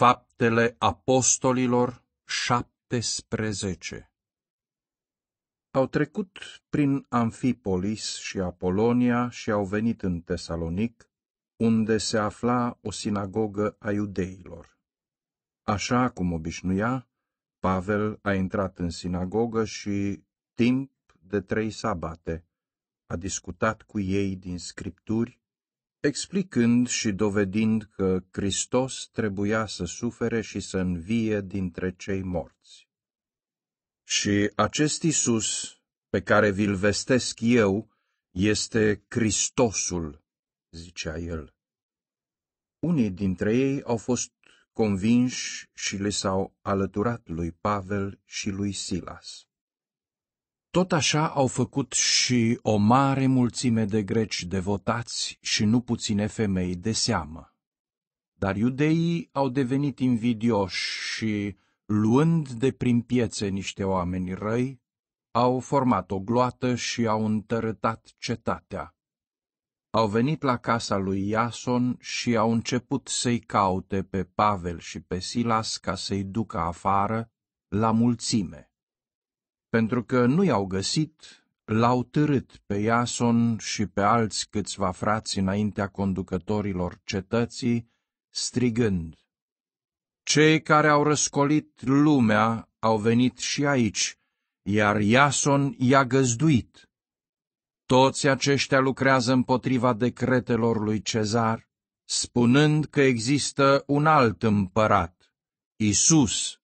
Faptele Apostolilor 17 Au trecut prin Amfipolis și Apolonia și au venit în Tesalonic, unde se afla o sinagogă a iudeilor. Așa cum obișnuia, Pavel a intrat în sinagogă și, timp de trei sabate, a discutat cu ei din scripturi explicând și dovedind că Hristos trebuia să sufere și să învie dintre cei morți. Și acest Isus, pe care vi-l vestesc eu, este Hristosul, zicea el. Unii dintre ei au fost convinși și le s-au alăturat lui Pavel și lui Silas. Tot așa au făcut și o mare mulțime de greci devotați și nu puține femei de seamă. Dar iudeii au devenit invidioși și, luând de prin piețe niște oameni răi, au format o gloată și au întărătat cetatea. Au venit la casa lui Iason și au început să-i caute pe Pavel și pe Silas ca să-i ducă afară la mulțime pentru că nu i-au găsit, l-au târât pe Iason și pe alți câțiva frați înaintea conducătorilor cetății, strigând, Cei care au răscolit lumea au venit și aici, iar Iason i-a găzduit. Toți aceștia lucrează împotriva decretelor lui Cezar, spunând că există un alt împărat, Isus,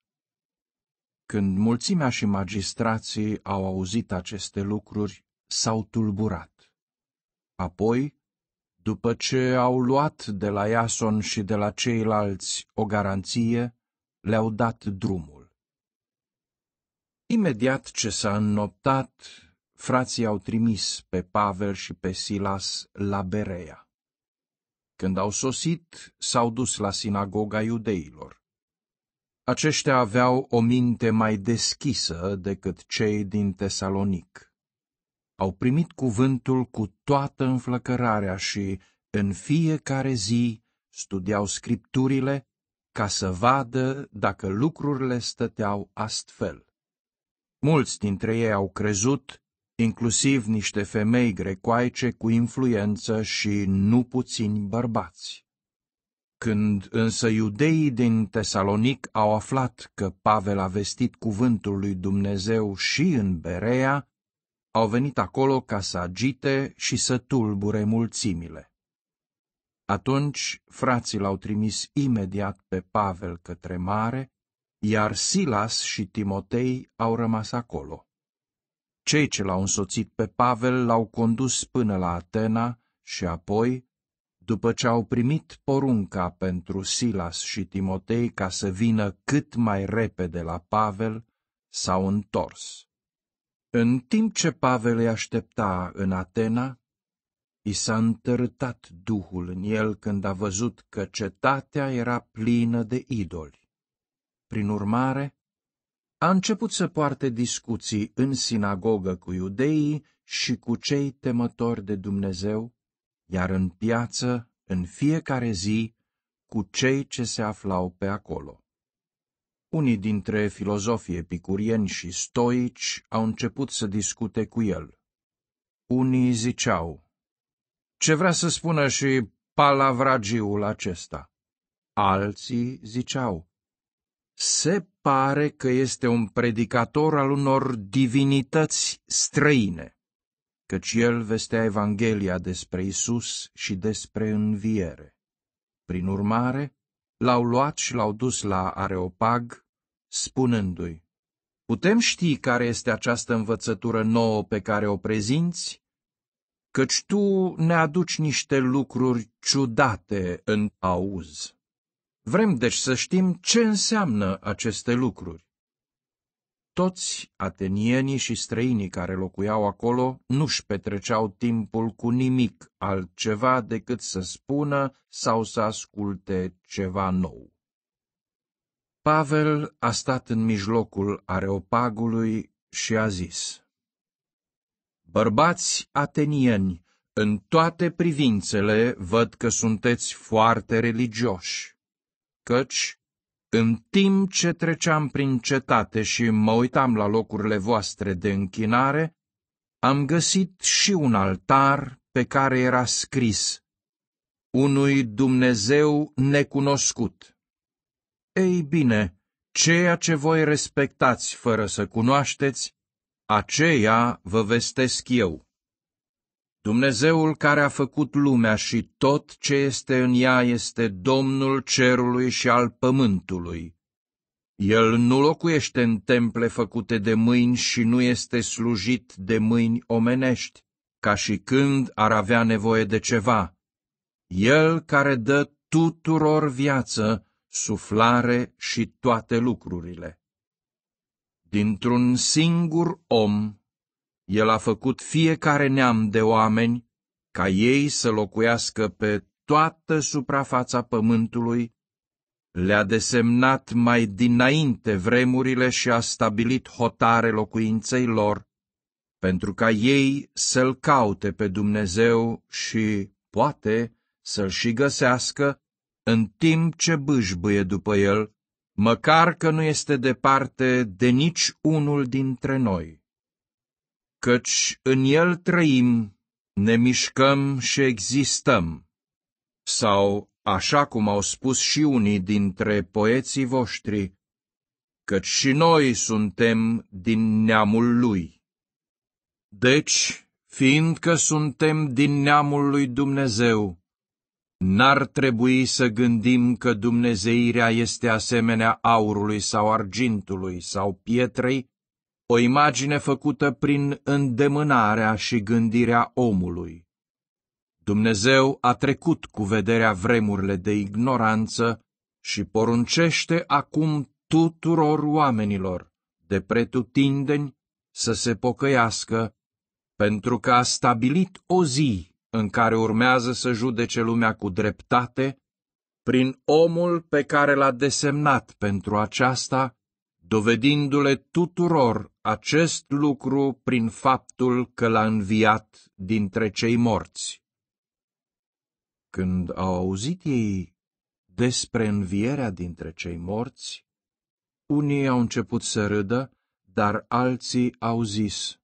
când mulțimea și magistrații au auzit aceste lucruri, s-au tulburat. Apoi, după ce au luat de la Iason și de la ceilalți o garanție, le-au dat drumul. Imediat ce s-a înnoptat, frații au trimis pe Pavel și pe Silas la Berea. Când au sosit, s-au dus la sinagoga iudeilor. Aceștia aveau o minte mai deschisă decât cei din Tesalonic. Au primit cuvântul cu toată înflăcărarea și, în fiecare zi, studiau scripturile ca să vadă dacă lucrurile stăteau astfel. Mulți dintre ei au crezut, inclusiv niște femei grecoaice cu influență și nu puțini bărbați. Când însă iudeii din Tesalonic au aflat că Pavel a vestit cuvântul lui Dumnezeu și în Berea, au venit acolo ca să agite și să tulbure mulțimile. Atunci frații l-au trimis imediat pe Pavel către mare, iar Silas și Timotei au rămas acolo. Cei ce l-au însoțit pe Pavel l-au condus până la Atena și apoi după ce au primit porunca pentru Silas și Timotei ca să vină cât mai repede la Pavel, s-au întors. În timp ce Pavel îi aștepta în Atena, i s-a întărâtat duhul în el când a văzut că cetatea era plină de idoli. Prin urmare, a început să poarte discuții în sinagogă cu iudeii și cu cei temători de Dumnezeu, iar în piață, în fiecare zi, cu cei ce se aflau pe acolo. Unii dintre filozofii epicurieni și stoici au început să discute cu el. Unii ziceau, ce vrea să spună și palavragiul acesta? Alții ziceau, se pare că este un predicator al unor divinități străine căci el vestea Evanghelia despre Isus și despre înviere. Prin urmare, l-au luat și l-au dus la Areopag, spunându-i, Putem ști care este această învățătură nouă pe care o prezinți? Căci tu ne aduci niște lucruri ciudate în auz. Vrem deci să știm ce înseamnă aceste lucruri. Toți atenienii și străinii care locuiau acolo nu-și petreceau timpul cu nimic altceva decât să spună sau să asculte ceva nou. Pavel a stat în mijlocul areopagului și a zis, Bărbați atenieni, în toate privințele văd că sunteți foarte religioși, căci în timp ce treceam prin cetate și mă uitam la locurile voastre de închinare, am găsit și un altar pe care era scris unui Dumnezeu necunoscut. Ei bine, ceea ce voi respectați fără să cunoașteți, aceea vă vestesc eu. Dumnezeul care a făcut lumea și tot ce este în ea este Domnul cerului și al pământului. El nu locuiește în temple făcute de mâini și nu este slujit de mâini omenești, ca și când ar avea nevoie de ceva. El care dă tuturor viață, suflare și toate lucrurile. Dintr-un singur om el a făcut fiecare neam de oameni ca ei să locuiască pe toată suprafața pământului, le-a desemnat mai dinainte vremurile și a stabilit hotare locuinței lor, pentru ca ei să-L caute pe Dumnezeu și, poate, să-L și găsească, în timp ce bâșbâie după El, măcar că nu este departe de nici unul dintre noi căci în el trăim, ne mișcăm și existăm. Sau, așa cum au spus și unii dintre poeții voștri, căci și noi suntem din neamul lui. Deci, fiindcă suntem din neamul lui Dumnezeu, n-ar trebui să gândim că dumnezeirea este asemenea aurului sau argintului sau pietrei, o imagine făcută prin îndemânarea și gândirea omului. Dumnezeu a trecut cu vederea vremurile de ignoranță și poruncește acum tuturor oamenilor de pretutindeni să se pocăiască, pentru că a stabilit o zi în care urmează să judece lumea cu dreptate, prin omul pe care l-a desemnat pentru aceasta, dovedindu-le tuturor acest lucru prin faptul că l-a înviat dintre cei morți. Când au auzit ei despre învierea dintre cei morți, unii au început să râdă, dar alții au zis,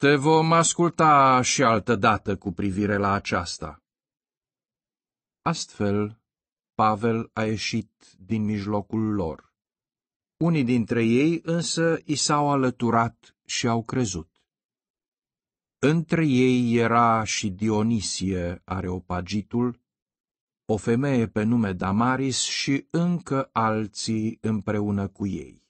Te vom asculta și altă dată cu privire la aceasta. Astfel, Pavel a ieșit din mijlocul lor. Unii dintre ei însă i s-au alăturat și au crezut. Între ei era și Dionisie Areopagitul, o femeie pe nume Damaris și încă alții împreună cu ei.